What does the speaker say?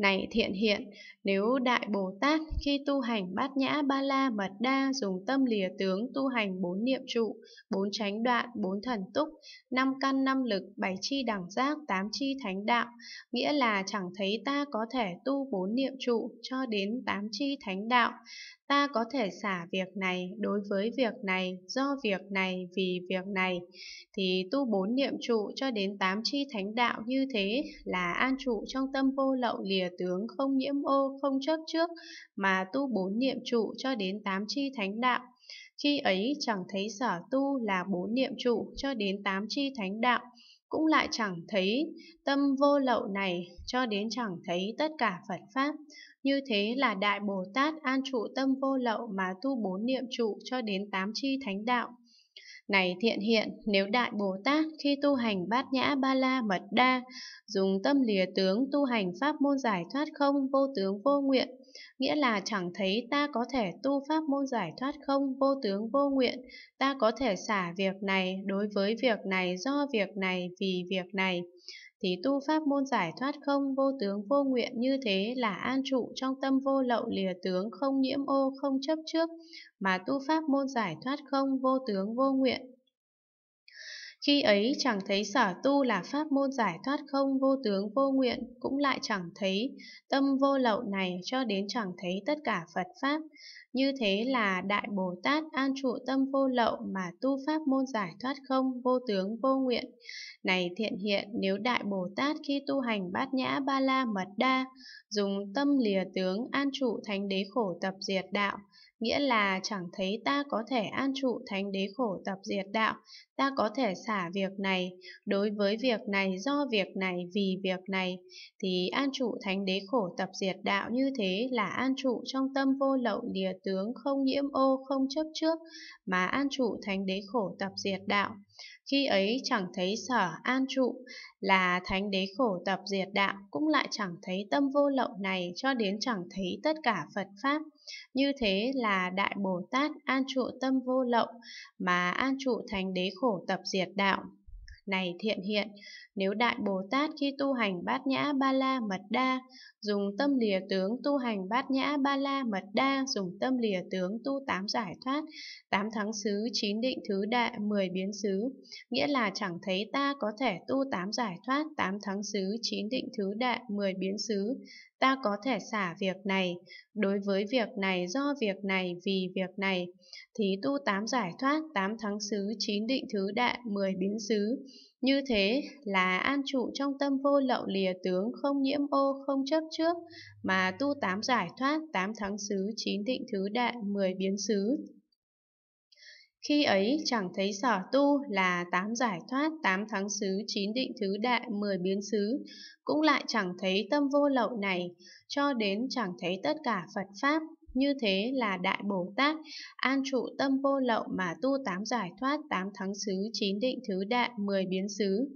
Này thiện hiện, nếu Đại Bồ Tát khi tu hành bát nhã ba la mật đa dùng tâm lìa tướng tu hành bốn niệm trụ, bốn chánh đoạn, bốn thần túc, năm căn năm lực, bảy chi đẳng giác, tám chi thánh đạo, nghĩa là chẳng thấy ta có thể tu bốn niệm trụ cho đến tám chi thánh đạo. Ta có thể xả việc này đối với việc này, do việc này, vì việc này. Thì tu bốn niệm trụ cho đến tám chi thánh đạo như thế là an trụ trong tâm vô lậu lìa tướng không nhiễm ô, không chấp trước, mà tu bốn niệm trụ cho đến tám chi thánh đạo. Khi ấy chẳng thấy sở tu là bốn niệm trụ cho đến tám chi thánh đạo, cũng lại chẳng thấy tâm vô lậu này cho đến chẳng thấy tất cả Phật Pháp. Như thế là Đại Bồ Tát an trụ tâm vô lậu mà tu bốn niệm trụ cho đến tám chi thánh đạo. Này thiện hiện, nếu Đại Bồ Tát khi tu hành bát nhã ba la mật đa, dùng tâm lìa tướng tu hành pháp môn giải thoát không vô tướng vô nguyện, nghĩa là chẳng thấy ta có thể tu pháp môn giải thoát không vô tướng vô nguyện, ta có thể xả việc này đối với việc này do việc này vì việc này thì tu pháp môn giải thoát không vô tướng vô nguyện như thế là an trụ trong tâm vô lậu lìa tướng không nhiễm ô không chấp trước, mà tu pháp môn giải thoát không vô tướng vô nguyện khi ấy chẳng thấy sở tu là pháp môn giải thoát không vô tướng vô nguyện, cũng lại chẳng thấy tâm vô lậu này cho đến chẳng thấy tất cả Phật Pháp. Như thế là Đại Bồ Tát an trụ tâm vô lậu mà tu pháp môn giải thoát không vô tướng vô nguyện. Này thiện hiện, nếu Đại Bồ Tát khi tu hành bát nhã ba la mật đa, dùng tâm lìa tướng an trụ thánh đế khổ tập diệt đạo, nghĩa là chẳng thấy ta có thể an trụ thánh đế khổ tập diệt đạo, ta có thể xả việc này, đối với việc này do việc này vì việc này, thì an trụ thánh đế khổ tập diệt đạo như thế là an trụ trong tâm vô lậu lìa tướng không nhiễm ô không chấp trước, mà an trụ thánh đế khổ tập diệt đạo. Khi ấy chẳng thấy sở an trụ là thánh đế khổ tập diệt đạo, cũng lại chẳng thấy tâm vô lậu này cho đến chẳng thấy tất cả Phật Pháp. Như thế là Đại Bồ Tát an trụ tâm vô lậu mà an trụ thành đế khổ tập diệt đạo. Này thiện hiện, nếu Đại Bồ Tát khi tu hành bát nhã ba la mật đa, dùng tâm lìa tướng tu hành bát nhã ba la mật đa, dùng tâm lìa tướng tu tám giải thoát, tám thắng xứ, chín định thứ đệ mười biến xứ, nghĩa là chẳng thấy ta có thể tu tám giải thoát, tám thắng xứ, chín định thứ đệ mười biến xứ, ta có thể xả việc này, đối với việc này do việc này vì việc này, thí tu tám giải thoát, tám thắng xứ, chín định thứ đại, mười biến xứ. Như thế là an trụ trong tâm vô lậu lìa tướng, không nhiễm ô, không chấp trước, mà tu tám giải thoát, tám thắng xứ, chín định thứ đại, mười biến xứ. Khi ấy chẳng thấy sở tu là tám giải thoát, tám thắng xứ, chín định thứ đại, mười biến xứ, cũng lại chẳng thấy tâm vô lậu này, cho đến chẳng thấy tất cả Phật Pháp. Như thế là Đại Bồ Tát, an trụ tâm vô lậu mà tu tám giải thoát, tám thắng xứ, chín định thứ đại, mười biến xứ.